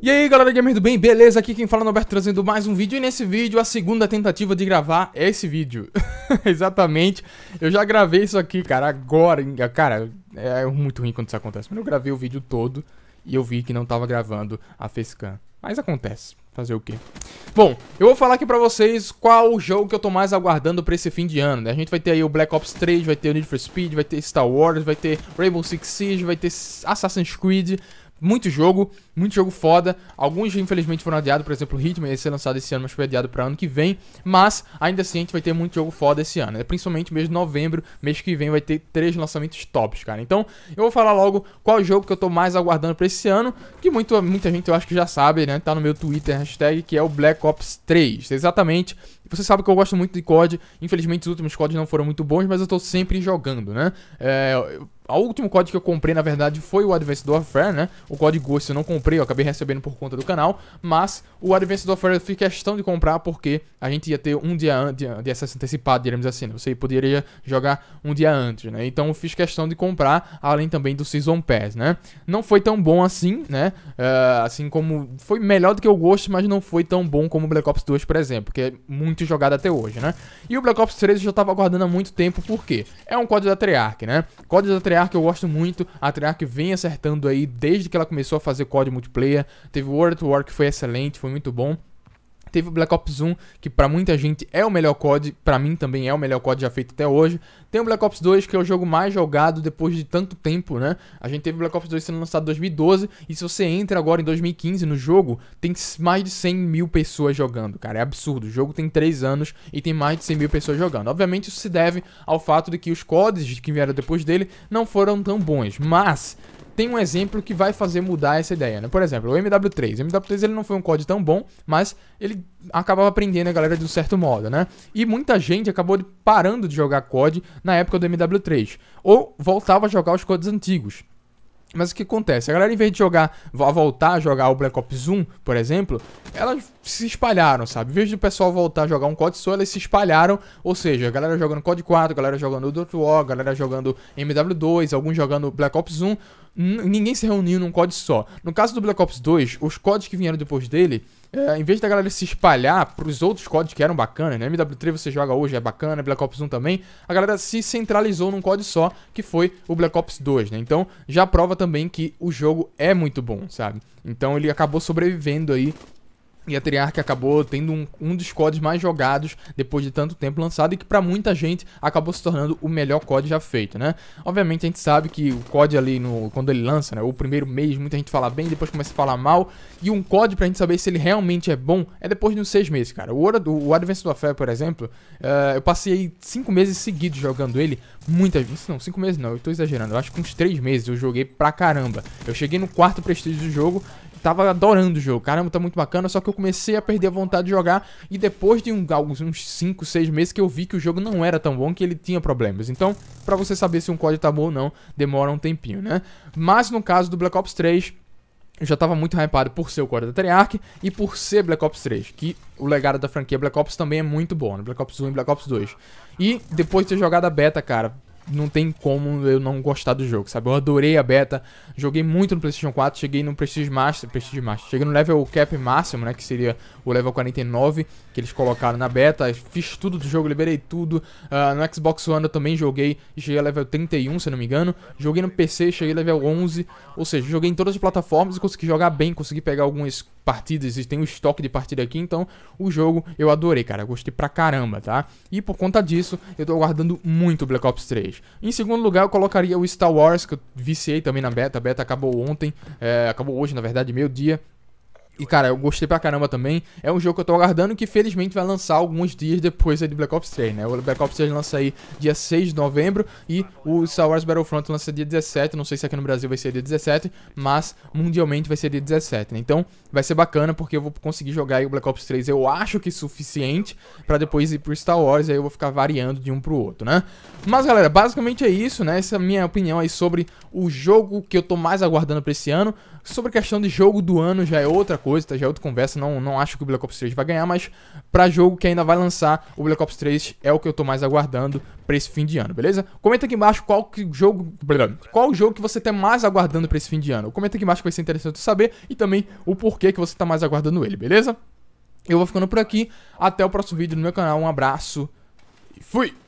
E aí galera gamer do bem, beleza? Aqui quem fala é o Alberto trazendo mais um vídeo e nesse vídeo a segunda tentativa de gravar é esse vídeo Exatamente, eu já gravei isso aqui cara, agora, cara, é muito ruim quando isso acontece Mas eu gravei o vídeo todo e eu vi que não tava gravando a facecam Mas acontece, fazer o quê? Bom, eu vou falar aqui pra vocês qual o jogo que eu tô mais aguardando pra esse fim de ano, né? A gente vai ter aí o Black Ops 3, vai ter o Need for Speed, vai ter Star Wars, vai ter Rainbow Six Siege, vai ter Assassin's Creed Muito jogo muito jogo foda. Alguns, infelizmente, foram adiados. Por exemplo, Hitman ia ser lançado esse ano, mas foi adiado para ano que vem. Mas, ainda assim, a gente vai ter muito jogo foda esse ano. Né? Principalmente mês de novembro, mês que vem, vai ter três lançamentos tops, cara. Então, eu vou falar logo qual jogo que eu tô mais aguardando para esse ano. Que muito, muita gente eu acho que já sabe, né? Tá no meu Twitter, hashtag, que é o Black Ops 3. Exatamente. Você sabe que eu gosto muito de COD. Infelizmente, os últimos CODs não foram muito bons, mas eu tô sempre jogando, né? É, o último COD que eu comprei, na verdade, foi o Advanced Warfare, né? O COD Ghost eu não comprei comprei, eu acabei recebendo por conta do canal, mas o Advanced Warfare eu fiz questão de comprar porque a gente ia ter um dia antes, de acesso antecipado, diríamos assim, né? você poderia jogar um dia antes, né? Então eu fiz questão de comprar, além também do Season Pass, né? Não foi tão bom assim, né? Uh, assim como foi melhor do que eu gosto, mas não foi tão bom como o Black Ops 2, por exemplo, que é muito jogado até hoje, né? E o Black Ops 3 eu já tava aguardando há muito tempo, por quê? É um código da Treyarch, né? Código da Treyarch eu gosto muito, a Treyarch vem acertando aí desde que ela começou a fazer código multiplayer. Teve World War que foi excelente, foi muito bom. Teve o Black Ops 1, que para muita gente é o melhor COD, para mim também é o melhor COD já feito até hoje. Tem o Black Ops 2, que é o jogo mais jogado depois de tanto tempo, né? A gente teve o Black Ops 2 sendo lançado em 2012, e se você entra agora em 2015 no jogo, tem mais de 100 mil pessoas jogando, cara. É absurdo. O jogo tem 3 anos e tem mais de 100 mil pessoas jogando. Obviamente isso se deve ao fato de que os CODs que vieram depois dele não foram tão bons, mas tem um exemplo que vai fazer mudar essa ideia, né? Por exemplo, o MW3. O MW3 ele não foi um código tão bom, mas ele acabava aprendendo a galera de um certo modo, né? E muita gente acabou parando de jogar código na época do MW3. Ou voltava a jogar os códigos antigos. Mas o que acontece? A galera, em vez de jogar, voltar a jogar o Black Ops 1, por exemplo, ela se espalharam, sabe? Em vez do pessoal voltar a jogar um COD só, eles se espalharam. Ou seja, a galera jogando COD 4, a galera jogando Dota War, a galera jogando MW2, alguns jogando Black Ops 1. Ninguém se reuniu num COD só. No caso do Black Ops 2, os CODs que vieram depois dele, é, em vez da galera se espalhar pros outros CODs que eram bacanas, né? MW3 você joga hoje, é bacana, Black Ops 1 também. A galera se centralizou num COD só, que foi o Black Ops 2, né? Então já prova também que o jogo é muito bom, sabe? Então ele acabou sobrevivendo aí e a Triarch acabou tendo um, um dos codes mais jogados depois de tanto tempo lançado e que para muita gente acabou se tornando o melhor código já feito, né? Obviamente a gente sabe que o código ali, no, quando ele lança, né? O primeiro mês muita gente fala bem, depois começa a falar mal. E um COD pra gente saber se ele realmente é bom é depois de uns seis meses, cara. O, o of Fé, por exemplo, uh, eu passei cinco meses seguidos jogando ele muitas vezes. Não, cinco meses não, eu tô exagerando. Eu acho que uns três meses eu joguei pra caramba. Eu cheguei no quarto prestígio do jogo tava adorando o jogo. Caramba, tá muito bacana. Só que eu comecei a perder a vontade de jogar. E depois de um, alguns, uns 5, 6 meses que eu vi que o jogo não era tão bom, que ele tinha problemas. Então, pra você saber se um código tá bom ou não, demora um tempinho, né? Mas no caso do Black Ops 3. Eu já tava muito hypado por ser o Core da Treyarch e por ser Black Ops 3, que o legado da franquia Black Ops também é muito bom, né? Black Ops 1 e Black Ops 2. E depois de ter jogado a beta, cara, não tem como eu não gostar do jogo, sabe? Eu adorei a beta, joguei muito no PlayStation 4, cheguei no Prestige Master, Prestige Master, cheguei no level cap máximo, né, que seria o level 49 que eles colocaram na beta, fiz tudo do jogo, liberei tudo. Uh, no Xbox One eu também joguei, cheguei a level 31, se não me engano. Joguei no PC, cheguei a level 11, ou seja, joguei em todas as plataformas e consegui jogar bem, consegui pegar alguns partidas e tem um estoque de partida aqui, então o jogo eu adorei, cara, gostei pra caramba, tá? E por conta disso, eu tô aguardando muito Black Ops 3. Em segundo lugar, eu colocaria o Star Wars, que eu viciei também na beta, a beta acabou ontem, é, acabou hoje, na verdade, meio-dia, e, cara, eu gostei pra caramba também. É um jogo que eu tô aguardando que, felizmente, vai lançar alguns dias depois aí Black Ops 3, né? O Black Ops 3 lança aí dia 6 de novembro e o Star Wars Battlefront lança dia 17. Não sei se aqui no Brasil vai ser dia 17, mas mundialmente vai ser dia 17, né? Então, vai ser bacana porque eu vou conseguir jogar aí o Black Ops 3, eu acho que é suficiente para depois ir pro Star Wars, aí eu vou ficar variando de um pro outro, né? Mas, galera, basicamente é isso, né? Essa é a minha opinião aí sobre o jogo que eu tô mais aguardando pra esse ano. Sobre a questão de jogo do ano já é outra coisa, tá? já é outra conversa. Não, não acho que o Black Ops 3 vai ganhar, mas para jogo que ainda vai lançar, o Black Ops 3 é o que eu tô mais aguardando pra esse fim de ano, beleza? Comenta aqui embaixo qual que jogo. Qual jogo que você tá mais aguardando pra esse fim de ano? Comenta aqui embaixo que vai ser interessante saber e também o porquê que você tá mais aguardando ele, beleza? Eu vou ficando por aqui. Até o próximo vídeo no meu canal. Um abraço e fui!